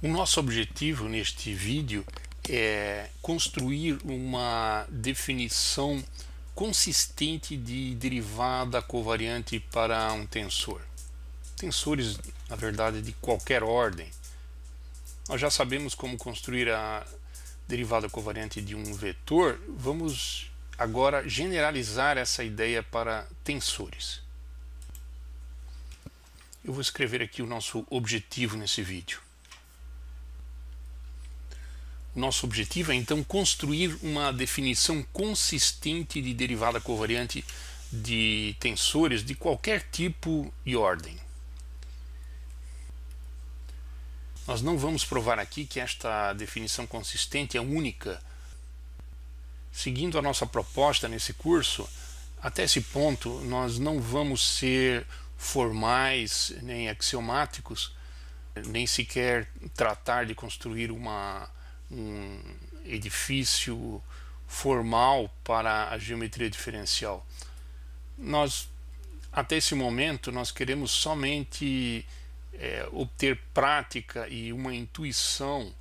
O nosso objetivo neste vídeo é construir uma definição consistente de derivada covariante para um tensor. Tensores, na verdade, de qualquer ordem. Nós já sabemos como construir a derivada covariante de um vetor. Vamos agora generalizar essa ideia para tensores. Eu vou escrever aqui o nosso objetivo nesse vídeo. Nosso objetivo é então construir uma definição consistente de derivada covariante de tensores de qualquer tipo e ordem. Nós não vamos provar aqui que esta definição consistente é única. Seguindo a nossa proposta nesse curso, até esse ponto nós não vamos ser formais nem axiomáticos, nem sequer tratar de construir uma um edifício formal para a geometria diferencial. Nós, até esse momento, nós queremos somente é, obter prática e uma intuição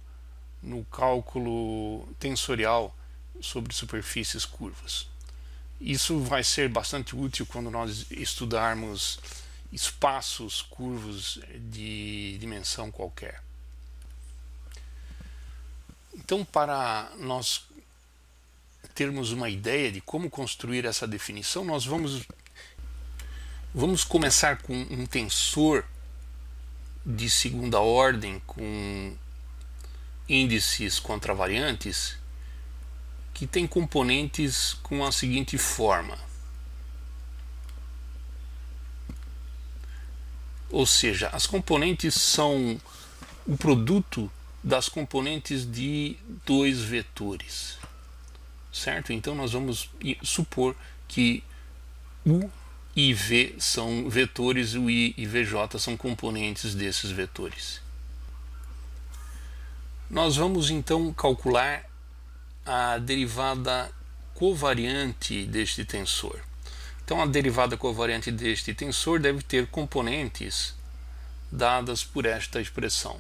no cálculo tensorial sobre superfícies curvas. Isso vai ser bastante útil quando nós estudarmos espaços curvos de dimensão qualquer. Então, para nós termos uma ideia de como construir essa definição, nós vamos, vamos começar com um tensor de segunda ordem com índices contravariantes que tem componentes com a seguinte forma. Ou seja, as componentes são o produto das componentes de dois vetores. Certo? Então nós vamos supor que U e V são vetores, o I e VJ são componentes desses vetores. Nós vamos então calcular a derivada covariante deste tensor. Então a derivada covariante deste tensor deve ter componentes dadas por esta expressão.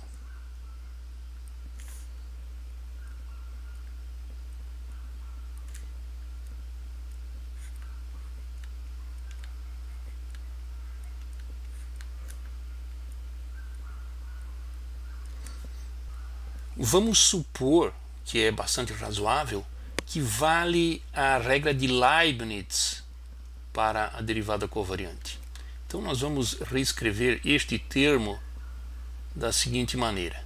Vamos supor, que é bastante razoável, que vale a regra de Leibniz para a derivada covariante. Então nós vamos reescrever este termo da seguinte maneira.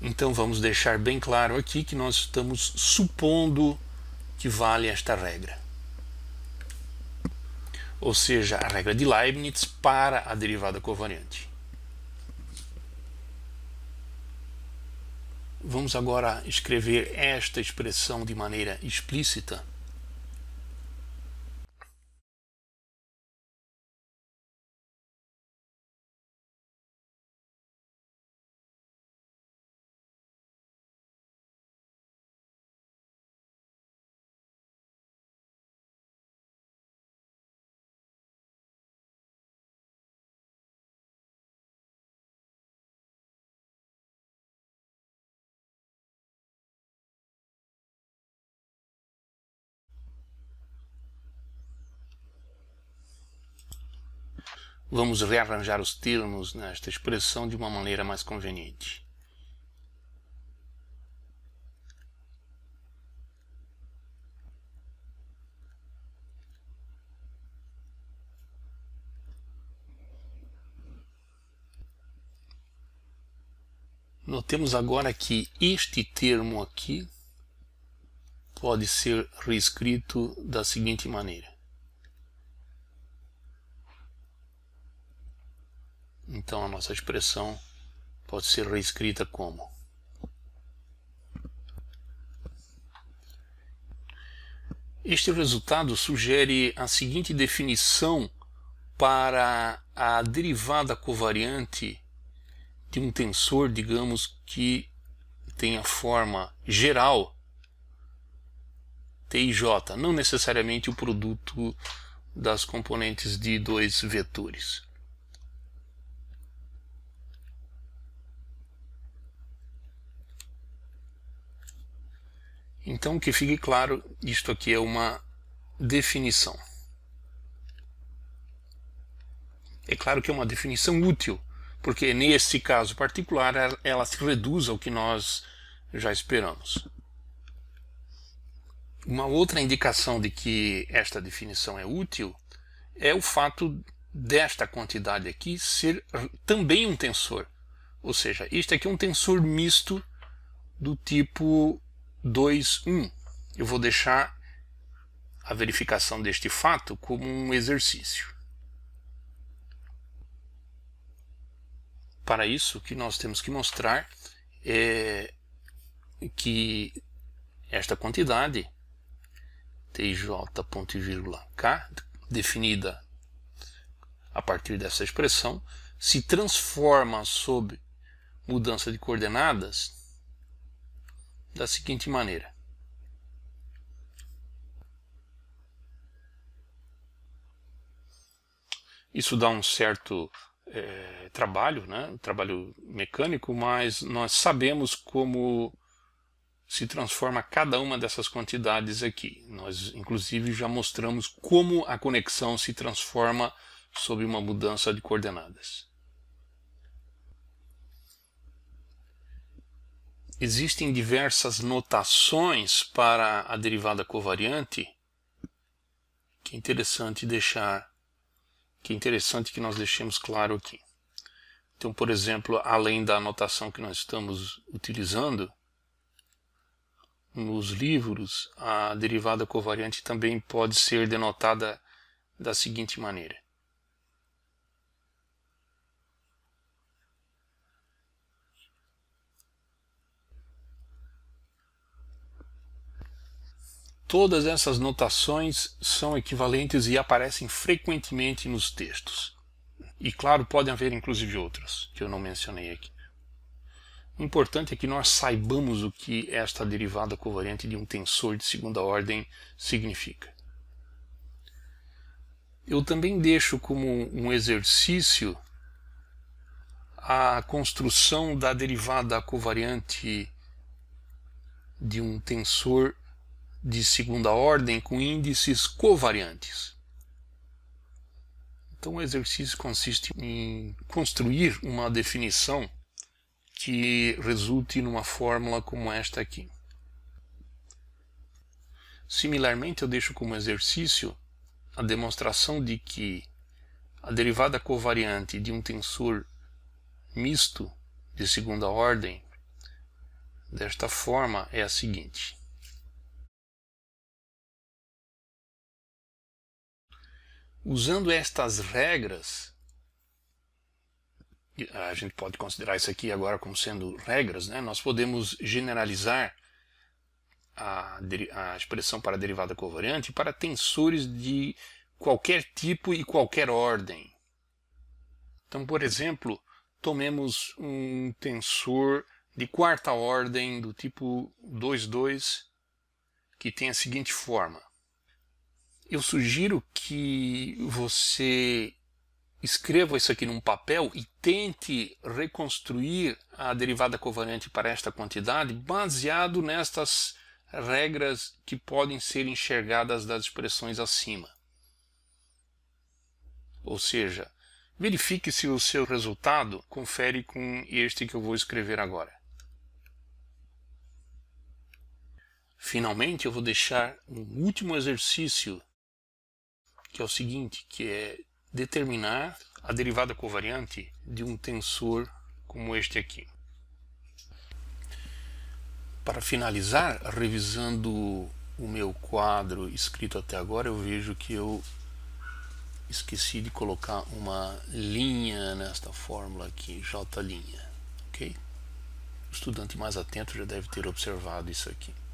Então vamos deixar bem claro aqui que nós estamos supondo que vale esta regra ou seja, a regra de Leibniz para a derivada covariante. Vamos agora escrever esta expressão de maneira explícita. Vamos rearranjar os termos nesta expressão de uma maneira mais conveniente. Notemos agora que este termo aqui pode ser reescrito da seguinte maneira. Então a nossa expressão pode ser reescrita como Este resultado sugere a seguinte definição para a derivada covariante de um tensor, digamos que tenha forma geral TIJ, não necessariamente o produto das componentes de dois vetores. Então, que fique claro, isto aqui é uma definição. É claro que é uma definição útil, porque neste caso particular ela se reduz ao que nós já esperamos. Uma outra indicação de que esta definição é útil é o fato desta quantidade aqui ser também um tensor. Ou seja, este aqui é um tensor misto do tipo 2, 1. Eu vou deixar a verificação deste fato como um exercício. Para isso, o que nós temos que mostrar é que esta quantidade, tj ponto e vírgula k, definida a partir dessa expressão, se transforma sob mudança de coordenadas da seguinte maneira. Isso dá um certo é, trabalho, né? trabalho mecânico, mas nós sabemos como se transforma cada uma dessas quantidades aqui. Nós, inclusive, já mostramos como a conexão se transforma sob uma mudança de coordenadas. Existem diversas notações para a derivada covariante que é interessante deixar, que é interessante que nós deixemos claro aqui. Então, por exemplo, além da notação que nós estamos utilizando, nos livros, a derivada covariante também pode ser denotada da seguinte maneira. Todas essas notações são equivalentes e aparecem frequentemente nos textos. E claro, podem haver inclusive outras que eu não mencionei aqui. O importante é que nós saibamos o que esta derivada covariante de um tensor de segunda ordem significa. Eu também deixo como um exercício a construção da derivada covariante de um tensor de segunda ordem com índices covariantes. Então, o exercício consiste em construir uma definição que resulte numa fórmula como esta aqui. Similarmente, eu deixo como exercício a demonstração de que a derivada covariante de um tensor misto de segunda ordem desta forma é a seguinte. Usando estas regras, a gente pode considerar isso aqui agora como sendo regras, né? nós podemos generalizar a, a expressão para a derivada covariante para tensores de qualquer tipo e qualquer ordem. Então, por exemplo, tomemos um tensor de quarta ordem do tipo 2,2 que tem a seguinte forma eu sugiro que você escreva isso aqui num papel e tente reconstruir a derivada covariante para esta quantidade baseado nestas regras que podem ser enxergadas das expressões acima. Ou seja, verifique se o seu resultado confere com este que eu vou escrever agora. Finalmente, eu vou deixar um último exercício que é o seguinte, que é determinar a derivada covariante de um tensor como este aqui. Para finalizar, revisando o meu quadro escrito até agora, eu vejo que eu esqueci de colocar uma linha nesta fórmula aqui, J', ok? O estudante mais atento já deve ter observado isso aqui.